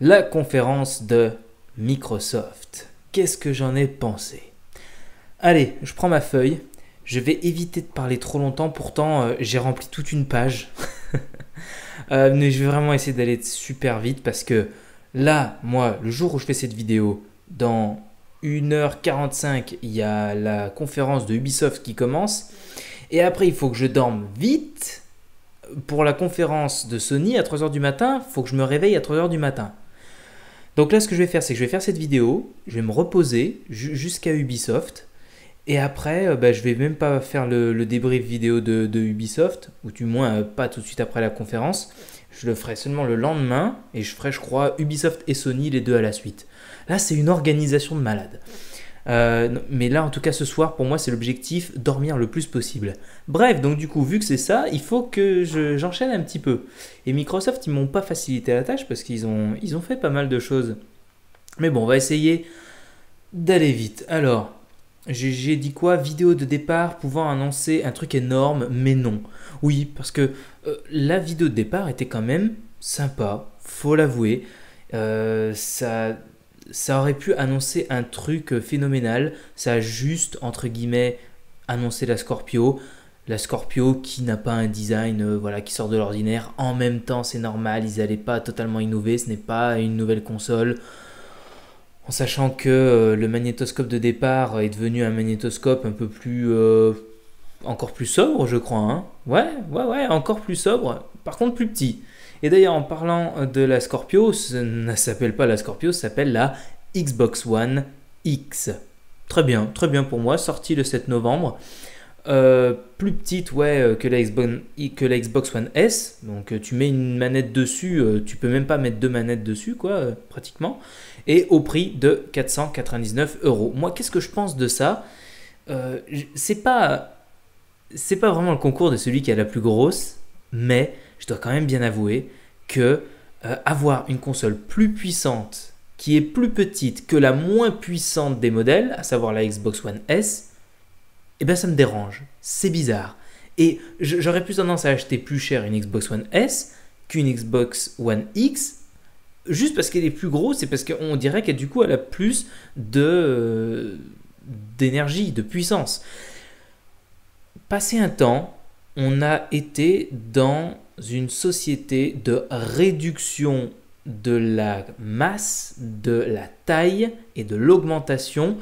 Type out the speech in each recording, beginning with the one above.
La conférence de Microsoft. Qu'est-ce que j'en ai pensé Allez, je prends ma feuille. Je vais éviter de parler trop longtemps, pourtant euh, j'ai rempli toute une page. Euh, mais je vais vraiment essayer d'aller super vite parce que là, moi, le jour où je fais cette vidéo, dans 1h45, il y a la conférence de Ubisoft qui commence. Et après, il faut que je dorme vite. Pour la conférence de Sony à 3h du matin, il faut que je me réveille à 3h du matin. Donc là, ce que je vais faire, c'est que je vais faire cette vidéo, je vais me reposer jusqu'à Ubisoft. Et après, je euh, bah, je vais même pas faire le, débrief vidéo de, Ubisoft, ou du moins euh, pas tout de suite après la conférence. Je le ferai seulement le lendemain, et je ferai, je crois, Ubisoft et Sony, les deux à la suite. Là, c'est une organisation de malade. Euh, mais là, en tout cas, ce soir, pour moi, c'est l'objectif, dormir le plus possible. Bref, donc du coup, vu que c'est ça, il faut que j'enchaîne un petit peu. Et Microsoft, ils m'ont pas facilité la tâche parce qu'ils ont, ils ont fait pas mal de choses. Mais bon, on va essayer d'aller vite. Alors, j'ai dit quoi Vidéo de départ pouvant annoncer un truc énorme, mais non. Oui, parce que euh, la vidéo de départ était quand même sympa, faut l'avouer. Euh, ça ça aurait pu annoncer un truc euh, phénoménal. Ça a juste, entre guillemets, annoncé la Scorpio. La Scorpio qui n'a pas un design euh, voilà, qui sort de l'ordinaire. En même temps, c'est normal, ils n'allaient pas totalement innover, ce n'est pas une nouvelle console. En sachant que euh, le magnétoscope de départ est devenu un magnétoscope un peu plus. encore plus sobre, je crois. Hein ouais, ouais, ouais, encore plus sobre. Par contre, plus petit. Et d'ailleurs, en parlant euh, de la Scorpio, ça ne s'appelle pas la Scorpio, ça s'appelle la Xbox One X. Très bien, très bien pour moi, sortie le 7 novembre. Euh, plus petite ouais, euh, que, la Xbox, One S. Donc tu mets une manette dessus, tu peux même pas mettre deux manettes dessus, quoi, pratiquement. Et au prix de 499 euros. Moi, qu'est-ce que je pense de ça euh, C'est pas, c'est pas vraiment le concours de celui qui a la plus grosse, mais je dois quand même bien avouer que euh, avoir une console plus puissante, qui est plus petite que la moins puissante des modèles, à savoir la Xbox One S, eh ben ça me dérange. C'est bizarre. Et j'aurais plus tendance à acheter plus cher une Xbox One S qu'une Xbox One X, juste parce qu'elle est plus grosse et parce qu'on dirait qu'elle du coup a plus de euh, d'énergie, de puissance. Passé un temps, on a été dans une société de réduction de la masse, de la taille et de l'augmentation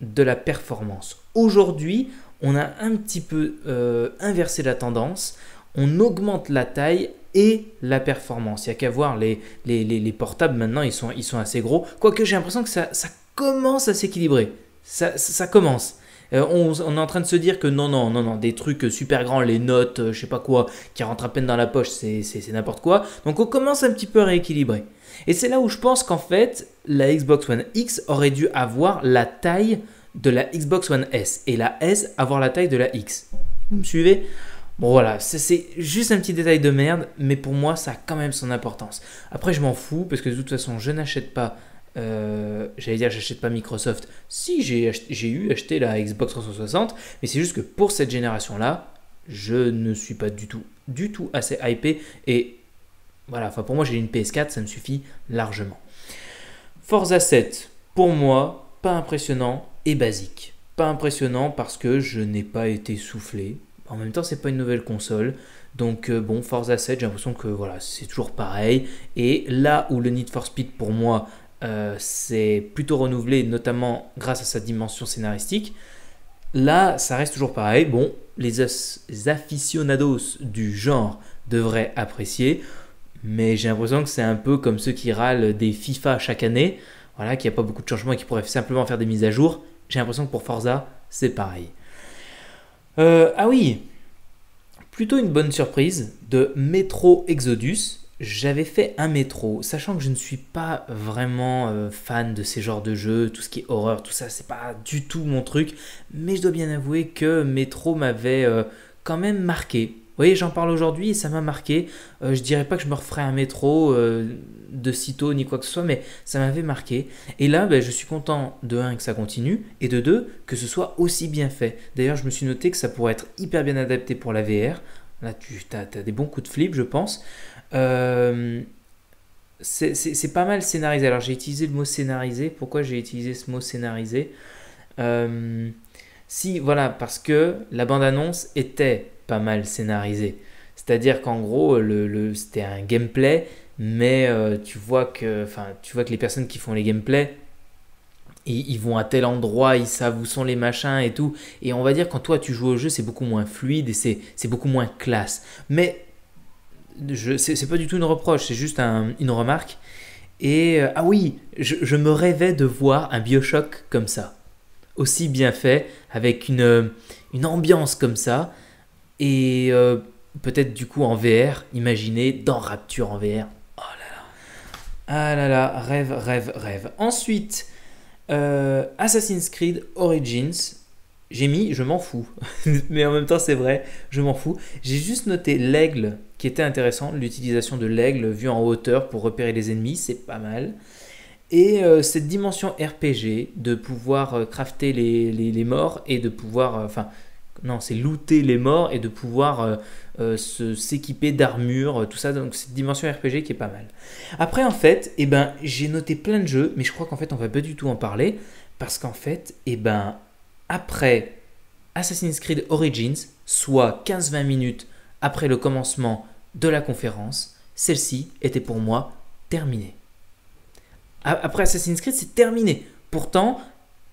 de la performance. Aujourd'hui, on a un petit peu euh, inversé la tendance. On augmente la taille et la performance. Il n'y a qu'à voir les, les, portables maintenant, ils sont, ils sont assez gros. Quoique j'ai l'impression que ça, commence à s'équilibrer. ça commence. Euh, on, est en train de se dire que non, non, non, non, des trucs super grands, les notes, euh, je sais pas quoi, qui rentrent à peine dans la poche, c'est n'importe quoi. Donc on commence un petit peu à rééquilibrer. Et c'est là où je pense qu'en fait, la Xbox One X aurait dû avoir la taille de la Xbox One S et la S avoir la taille de la X. Vous me suivez Bon voilà, c'est juste un petit détail de merde, mais pour moi ça a quand même son importance. Après je m'en fous parce que de toute façon je n'achète pas euh, j'allais dire, j'achète pas Microsoft. Si, j'ai eu acheté la Xbox 360, mais c'est juste que pour cette génération-là, je ne suis pas du tout, du tout assez hypé. Et voilà, enfin pour moi, j'ai une PS4, ça me suffit largement. Forza 7, pour moi, pas impressionnant et basique. Pas impressionnant parce que je n'ai pas été soufflé. En même temps, c'est pas une nouvelle console. Donc euh, bon, Forza 7, j'ai l'impression que voilà, c'est toujours pareil. Et là où le Need for Speed pour moi euh, c'est plutôt renouvelé, notamment grâce à sa dimension scénaristique. Là, ça reste toujours pareil. Bon, les, aficionados du genre devraient apprécier, mais j'ai l'impression que c'est un peu comme ceux qui râlent des FIFA chaque année, voilà, qu'il n'y a pas beaucoup de changements et qui pourraient simplement faire des mises à jour. J'ai l'impression que pour Forza, c'est pareil. Euh, ah oui, plutôt une bonne surprise de Metro Exodus, j'avais fait un métro, sachant que je ne suis pas vraiment euh, fan de ces genres de jeux, tout ce qui est horreur, tout ça, c'est pas du tout mon truc, mais je dois bien avouer que métro m'avait euh, quand même marqué. Vous voyez, j'en parle aujourd'hui et ça m'a marqué. Euh, je dirais pas que je me referais un métro de sitôt ni quoi que ce soit, mais ça m'avait marqué. Et là, ben, je suis content de 1 que ça continue, et de 2 que ce soit aussi bien fait. D'ailleurs, je me suis noté que ça pourrait être hyper bien adapté pour la VR. Là, tu as des bons coups de flip, je pense. Euh, c'est pas mal scénarisé. Alors j'ai utilisé le mot scénarisé. Pourquoi j'ai utilisé ce mot scénarisé euh, Si, voilà, parce que la bande-annonce était pas mal scénarisée. C'est-à-dire qu'en gros, le, c'était un gameplay, mais euh, tu, vois que, tu vois que les personnes qui font les gameplays, ils, ils, vont à tel endroit, ils savent où sont les machins et tout. Et on va dire, quand toi tu joues au jeu, c'est beaucoup moins fluide et c'est beaucoup moins classe. Mais je, c'est, pas du tout une reproche, c'est juste une remarque. Et euh, ah oui, je, me rêvais de voir un Bioshock comme ça. Aussi bien fait, avec une, euh, ambiance comme ça. Et euh, peut-être du coup en VR, imaginez dans Rapture en VR. Oh là là. Ah là là, rêve, rêve, rêve. Ensuite, Assassin's Creed Origins. J'ai mis je m'en fous. Mais en même temps, c'est vrai, je m'en fous. J'ai juste noté l'aigle qui était intéressant, l'utilisation de l'aigle vu en hauteur pour repérer les ennemis, c'est pas mal. Et euh, cette dimension RPG de pouvoir euh, crafter les, morts et de pouvoir. Euh, enfin, non, c'est looter les morts et de pouvoir s'équiper d'armure, tout ça. Donc, cette dimension RPG qui est pas mal. Après, en fait, eh ben, j'ai noté plein de jeux, mais je crois qu'en fait, on va pas du tout en parler. Parce qu'en fait, eh ben, après Assassin's Creed Origins, soit 15-20 minutes après le commencement de la conférence, celle-ci était pour moi terminée. Après Assassin's Creed, c'est terminé. Pourtant,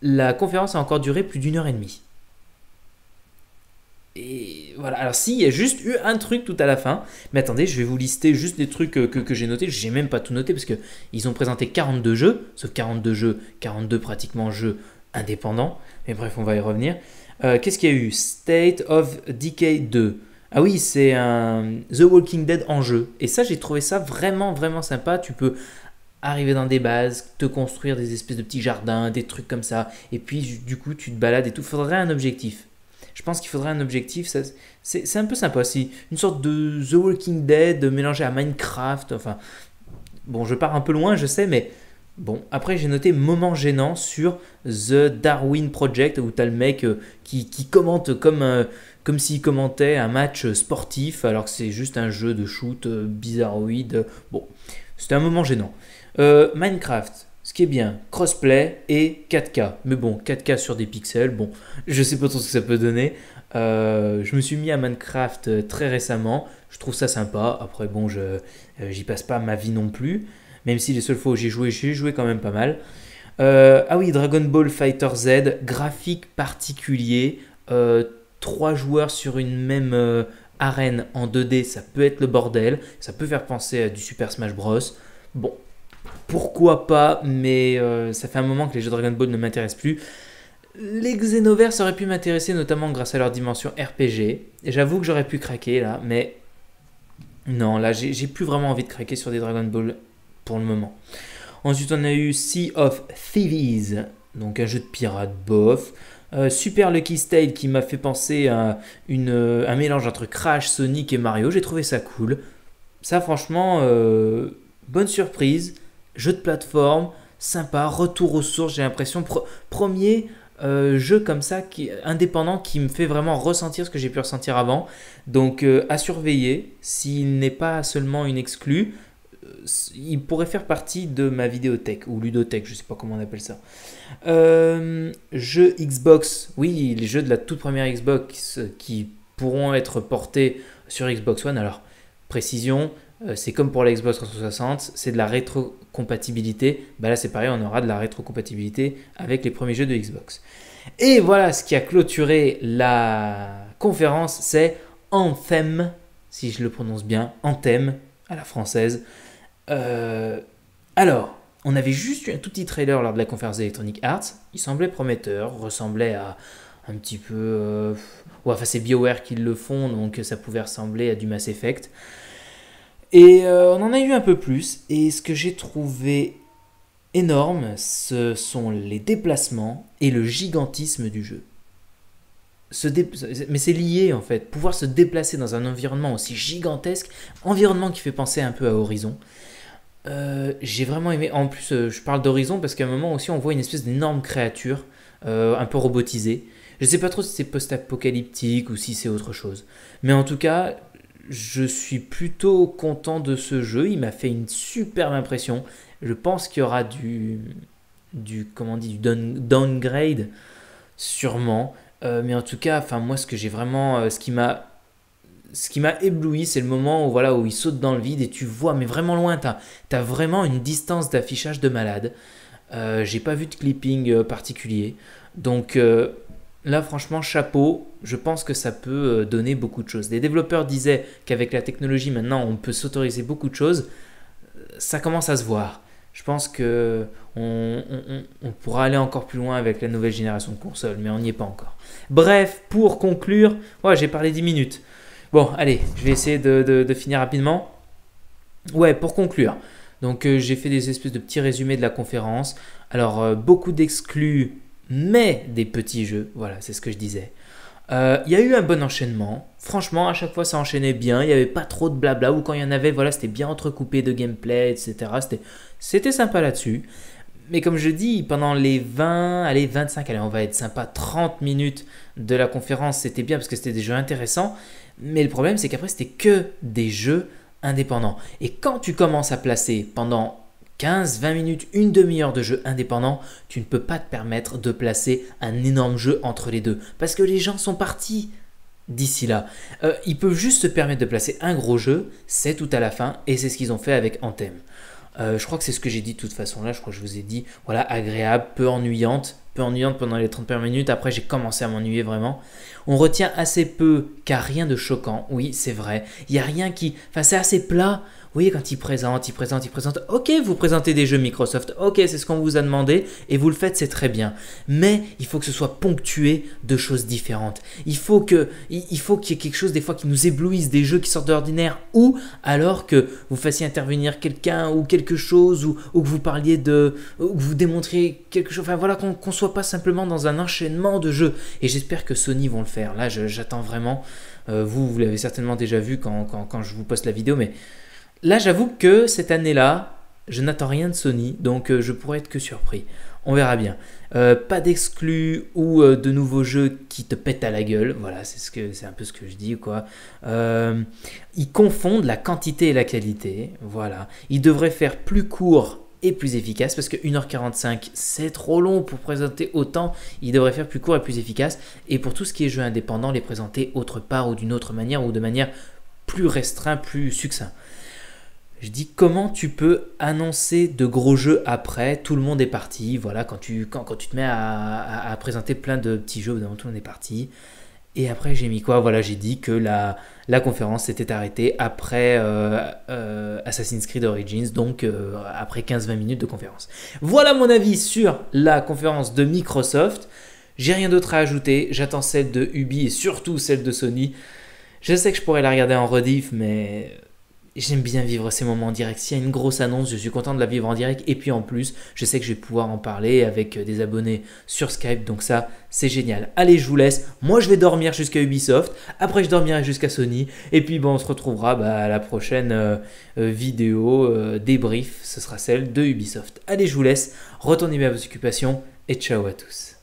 la conférence a encore duré plus d'une heure et demie. Et voilà, alors s'il y a juste eu un truc tout à la fin, mais attendez, je vais vous lister juste les trucs euh, que, j'ai notés, j'ai même pas tout noté parce qu'ils ont présenté 42 jeux, sauf 42 jeux, 42 pratiquement jeux indépendant. Mais bref, on va y revenir. Euh, qu'est-ce qu'il y a eu State of Decay 2. Ah oui, c'est un The Walking Dead en jeu. Et ça, j'ai trouvé ça vraiment, vraiment sympa. Tu peux arriver dans des bases, te construire des espèces de petits jardins, des trucs comme ça. Et puis, du coup, tu te balades et tout. Faudrait un objectif. Je pense qu'il faudrait un objectif. C'est un peu sympa. Si une sorte de The Walking Dead mélangé à Minecraft. Enfin, bon, je pars un peu loin, je sais, mais Bon, après j'ai noté moment gênant sur The Darwin Project où t'as le mec euh, qui, commente comme, euh, comme s'il commentait un match sportif alors que c'est juste un jeu de shoot euh, bizarroïde. Bon, c'était un moment gênant. Minecraft, ce qui est bien, crossplay et 4K. Mais bon, 4K sur des pixels, bon, je sais pas trop ce que ça peut donner. je me suis mis à Minecraft très récemment, je trouve ça sympa. Après, bon, je j'y passe pas ma vie non plus même si les seules fois où j'ai joué, j'ai joué quand même pas mal. Euh, ah oui, Dragon Ball Fighter Z, graphique particulier, euh, Trois joueurs sur une même euh, arène en 2D, ça peut être le bordel, ça peut faire penser à du Super Smash Bros. Bon, pourquoi pas, mais ça fait un moment que les jeux Dragon Ball ne m'intéressent plus. Les Xenoverse auraient pu m'intéresser notamment grâce à leur dimension RPG. J'avoue que j'aurais pu craquer là, mais non, là j'ai plus vraiment envie de craquer sur des Dragon Ball le moment. Ensuite, on a eu Sea of Thieves, donc un jeu de pirate bof. Euh, Super Lucky State qui m'a fait penser à euh, un mélange entre Crash, Sonic et Mario. J'ai trouvé ça cool. Ça, franchement, euh, bonne surprise. Jeu de plateforme, sympa. Retour aux sources, j'ai l'impression. premier jeu comme ça, qui, indépendant, qui me fait vraiment ressentir ce que j'ai pu ressentir avant. Donc, à surveiller. S'il n'est pas seulement une exclue, il pourrait faire partie de ma vidéothèque ou ludothèque, je sais pas comment on appelle ça. Euh, jeux Xbox, oui, les jeux de la toute première Xbox qui pourront être portés sur Xbox One. Alors, précision, euh, c'est comme pour la Xbox 360, c'est de la rétrocompatibilité. Bah là, c'est pareil, on aura de la rétrocompatibilité avec les premiers jeux de Xbox. Et voilà ce qui a clôturé la conférence, c'est Anthem, si je le prononce bien, Anthem à la française. Euh, alors, on avait juste eu un tout petit trailer lors de la conférence d'Electronic Arts. Il semblait prometteur, ressemblait à un petit peu. Euh, enfin, c'est BioWare qui le font, donc ça pouvait ressembler à du Mass Effect. Et euh, on en a eu un peu plus. Et ce que j'ai trouvé énorme, ce sont les déplacements et le gigantisme du jeu. Mais c'est lié en fait. Pouvoir se déplacer dans un environnement aussi gigantesque, environnement qui fait penser un peu à Horizon, euh, j'ai vraiment aimé. En plus, euh, je parle d'horizon parce qu'à un moment aussi, on voit une espèce d'énorme créature, euh, un peu robotisée. Je sais pas trop si c'est post-apocalyptique ou si c'est autre chose. Mais en tout cas, je suis plutôt content de ce jeu. Il m'a fait une superbe impression. Je pense qu'il y aura du, du, comment dit, du downgrade, sûrement. mais en tout cas, enfin moi, ce que j'ai vraiment, ce qui m'a ce qui m'a ébloui, c'est le moment où, voilà, où il saute dans le vide et tu vois, mais vraiment loin, tu as, vraiment une distance d'affichage de malade. Euh, J'ai pas vu de clipping euh, particulier. Donc euh, là, franchement, chapeau, je pense que ça peut euh, donner beaucoup de choses. Les développeurs disaient qu'avec la technologie, maintenant, on peut s'autoriser beaucoup de choses. Ça commence à se voir. Je pense que on, pourra aller encore plus loin avec la nouvelle génération de consoles, mais on n'y est pas encore. Bref, pour conclure, ouais, j'ai parlé 10 minutes. Bon, allez, je vais essayer de, finir rapidement. Ouais, pour conclure. Donc euh, j'ai fait des espèces de petits résumés de la conférence. Alors euh, beaucoup d'exclus, mais des petits jeux. Voilà, c'est ce que je disais. Euh, il y a eu un bon enchaînement. Franchement, à chaque fois, ça enchaînait bien. Il n'y avait pas trop de blabla. Ou quand il y en avait, voilà, c'était bien entrecoupé de gameplay, etc. C'était sympa là-dessus mais comme je dis, pendant les 20, allez, 25, allez, on va être sympa, 30 minutes de la conférence, c'était bien parce que c'était des jeux intéressants. Mais le problème, c'est qu'après, c'était que des jeux indépendants. Et quand tu commences à placer pendant 15, 20 minutes, une demi-heure de jeux indépendants, tu ne peux pas te permettre de placer un énorme jeu entre les deux. Parce que les gens sont partis d'ici là. Euh, ils peuvent juste se permettre de placer un gros jeu, c'est tout à la fin, et c'est ce qu'ils ont fait avec Anthem. Euh, je crois que c'est ce que j'ai dit de toute façon là. Je crois que je vous ai dit, voilà, agréable, peu ennuyante, peu ennuyante pendant les 30 premières minutes. Après, j'ai commencé à m'ennuyer vraiment. On retient assez peu, car rien de choquant. Oui, c'est vrai. Il n'y a rien qui. Enfin, c'est assez plat. Vous voyez, quand ils présentent, ils présentent, ils présentent, ok, vous présentez des jeux Microsoft, ok, c'est ce qu'on vous a demandé, et vous le faites, c'est très bien. Mais il faut que ce soit ponctué de choses différentes. Il faut qu'il y ait quelque chose des fois qui nous éblouisse, des jeux qui sortent d'ordinaire ou alors que vous fassiez intervenir quelqu'un ou quelque chose, ou, que vous parliez de... ou que vous démontriez quelque chose, enfin voilà, qu'on ne soit pas simplement dans un enchaînement de jeux. Et j'espère que Sony vont le faire. Là, j'attends vraiment. Euh, vous, vous l'avez certainement déjà vu quand, quand je vous poste la vidéo, mais Là, j'avoue que cette année-là, je n'attends rien de Sony, donc euh, je pourrais être que surpris. On verra bien. Euh, pas d'exclus ou euh, de nouveaux jeux qui te pètent à la gueule. Voilà, c'est ce que c'est un peu ce que je dis quoi. ils confondent la quantité et la qualité. Voilà. Ils devraient faire plus court et plus efficace parce que 1h45 c'est trop long pour présenter autant, Ils devraient faire plus court et plus efficace et pour tout ce qui est jeux indépendants, les présenter autre part ou d'une autre manière ou de manière plus restreinte, plus succinct. Je dis comment tu peux annoncer de gros jeux après, tout le monde est parti, voilà, quand tu, quand, quand tu te mets à, présenter plein de petits jeux, tout le monde est parti. Et après j'ai mis quoi Voilà, j'ai dit que la, la conférence s'était arrêtée après euh, euh, Assassin's Creed Origins, donc euh, après 15-20 minutes de conférence. Voilà mon avis sur la conférence de Microsoft. J'ai rien d'autre à ajouter, j'attends celle de Ubi et surtout celle de Sony. Je sais que je pourrais la regarder en rediff, mais J'aime bien vivre ces moments en direct. S'il y a une grosse annonce, je suis content de la vivre en direct. Et puis en plus, je sais que je vais pouvoir en parler avec euh, des abonnés sur Skype. Donc ça, c'est génial. Allez, je vous laisse. Moi, je vais dormir jusqu'à Ubisoft. Après, je dormirai jusqu'à Sony. Et puis, bon, on se retrouvera bah, à la prochaine euh, euh, vidéo débrief. Ce sera celle de Ubisoft. Allez, je vous laisse. Retournez bien à vos occupations. Et ciao à tous.